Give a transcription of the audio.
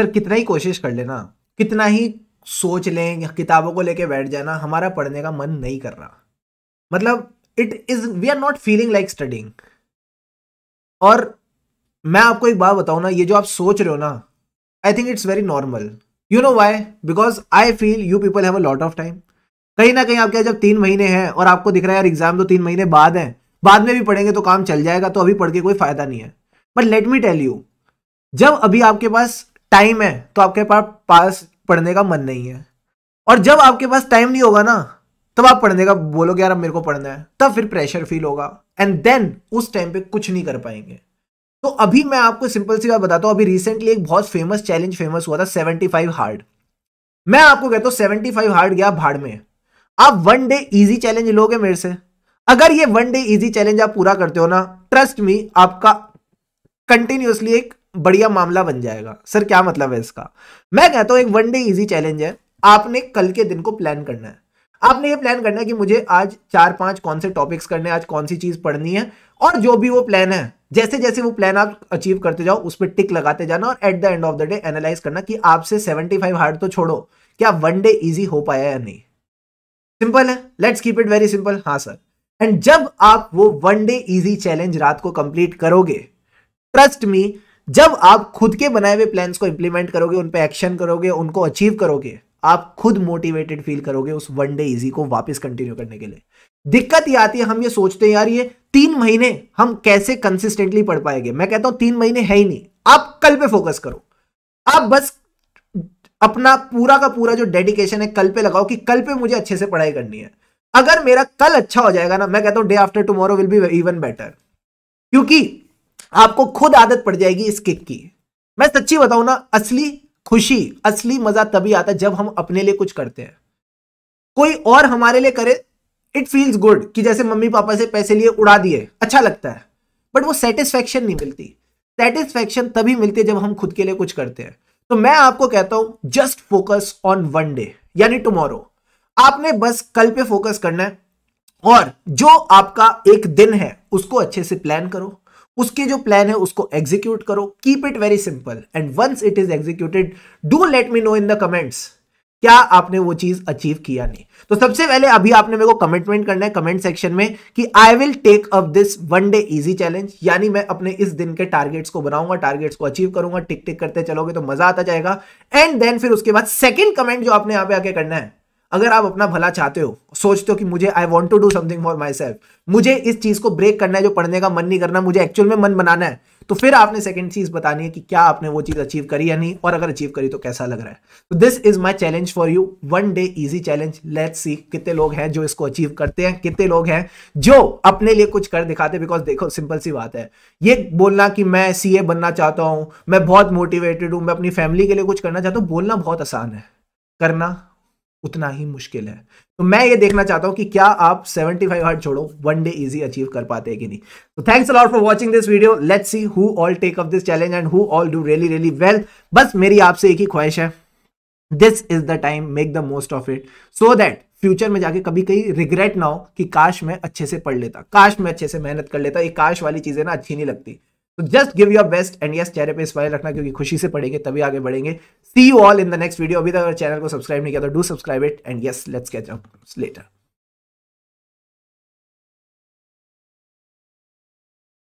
sir कितना ही कोशिश कर लेना कितना ही सोच लें किताबों को लेके बैठ जाना हमारा पढ़ने का मन नहीं कर रहा मतलब it is we are not feeling like studying और मैं आपको एक बात बताऊ ना ये जो आप सोच रहे हो ना I think it's very normal you know why because I feel you people have a lot of time कहीं ना कहीं आपके जब तीन महीने हैं और आपको दिख रहा है यार एग्जाम तो तीन महीने बाद है बाद में भी पढ़ेंगे तो काम चल जाएगा तो अभी पढ़ के कोई फायदा नहीं है but let me tell you जब अभी आपके पास टाइम है तो आपके पास पास पढ़ने का मन नहीं है और जब आपके पास टाइम नहीं होगा ना तब आप पढ़ने का बोलोगे यार अब मेरे को पढ़ना है तब फिर प्रेशर फील होगा एंड देन उस टाइम पे कुछ नहीं कर पाएंगे तो अभी मैं आपको सिंपल सी बात बताता हूँ अभी रिसेंटली एक बहुत फेमस चैलेंज फेमस हुआ था फाइव हार्ड मैं आपको कहता हूँ फाइव हार्ड गया भाड़ में आप वन डे इजी चैलेंज लोगे मेरे से अगर ये वन डे इजी चैलेंज आप पूरा करते हो ना ट्रस्ट मी आपका कंटिन्यूसली एक बढ़िया मामला बन जाएगा सर क्या मतलब है इसका मैं कहता हूँ एक वन डे इजी चैलेंज है आपने कल के दिन को प्लान करना है आपने ये प्लान करना है कि मुझे आज चार पांच कौन से टॉपिक्स करने हैं आज कौन सी चीज पढ़नी है और जो भी वो प्लान है जैसे जैसे वो प्लान आप अचीव करते जाओ उस पर टिक लगाते जाना और at the end of the day analyse करना कि आपसे सेवेंटी फाइव हार्ड तो छोड़ो क्या वन डे इजी हो पाया या नहीं सिंपल है let's keep it very simple हाँ सर एंड जब आप वो वन डे इजी चैलेंज रात को कंप्लीट करोगे ट्रस्ट मी जब आप खुद के बनाए हुए प्लान्स को इंप्लीमेंट करोगे उन पर एक्शन करोगे उनको अचीव करोगे आप खुद मोटिवेटेड फील करोगे उस वन डे इजी को वापस कंटिन्यू करने के लिए दिक्कत ये आती है हम ये सोचते हैं यार ये तीन महीने हम कैसे कंसिस्टेंटली पढ़ पाएंगे मैं कहता हूं तीन महीने है ही नहीं आप कल पे फोकस करो आप बस अपना पूरा का पूरा जो डेडिकेशन है कल पे लगाओ कि कल पे मुझे अच्छे से पढ़ाई करनी है अगर मेरा कल अच्छा हो जाएगा ना मैं कहता हूं day after tomorrow will be even better क्योंकि आपको खुद आदत पड़ जाएगी इस किक की मैं सच्ची बताऊं ना असली खुशी असली मजा तभी आता है जब हम अपने लिए कुछ करते हैं कोई और हमारे लिए करे इट फील्स गुड कि जैसे मम्मी पापा से पैसे लिए उड़ा दिए अच्छा लगता है बट वो सेटिस्फेक्शन नहीं मिलती सेटिस्फेक्शन तभी मिलती है जब हम खुद के लिए कुछ करते हैं तो मैं आपको कहता हूं just focus on one day यानी टुमारो आपने बस कल पे फोकस करना है और जो आपका एक दिन है उसको अच्छे से प्लान करो उसके जो प्लान है उसको एग्जीक्यूट करो keep it very simple and once it is executed do let me know in the comments क्या आपने वो चीज अचीव किया नहीं तो सबसे पहले अभी आपने मेरे को कमिटमेंट करना है कमेंट सेक्शन में कि I will take up this one day easy challenge यानी मैं अपने इस दिन के टारगेट्स को बनाऊंगा टारगेट्स को अचीव करूंगा टिक टिक करते चलोगे तो मजा आता जाएगा एंड देन फिर उसके बाद सेकंड कमेंट जो आपने यहां पे आके करना है अगर आप अपना भला चाहते हो सोचते हो कि मुझे I want to do something for myself मुझे इस चीज़ को ब्रेक करना है जो पढ़ने का मन नहीं करना मुझे एक्चुअल में मन बनाना है तो फिर आपने सेकंड चीज़ बतानी है कि क्या आपने वो चीज़ अचीव करी या नहीं और अगर अचीव करी तो कैसा लग रहा है तो this is my challenge for you one day easy challenge let see कितने लोग हैं जो इसको अचीव करते हैं कितने लोग हैं जो अपने लिए कुछ कर दिखाते बिकॉज देखो सिंपल सी बात है ये बोलना कि मैं सी बनना चाहता हूँ मैं बहुत मोटिवेटेड हूँ मैं अपनी फैमिली के लिए कुछ करना चाहता हूँ बोलना बहुत आसान है करना उतना ही मुश्किल है तो मैं ये देखना चाहता हूं कि क्या आप 75 फाइव हार्ट छोड़ो वन डे इजी अचीव कर पाते हैं कि नहीं तो thanks a lot for watching this video let's see who all take up this challenge and who all do really really well बस मेरी आपसे एक ही ख्वाहिश है this is the time make the most of it so that future में जाके कभी कहीं रिग्रेट ना हो कि काश मैं अच्छे से पढ़ लेता काश मैं अच्छे से मेहनत कर लेता ये काश वाली चीजें ना अच्छी नहीं लगती तो just give your best and yes चेहरे पे स्माइल रखना क्योंकि खुशी से पढ़ेंगे तभी आगे बढ़ेंगे see you all in the next video अभी तक अगर चैनल को सब्सक्राइब नहीं किया तो do subscribe it and yes let's catch up letter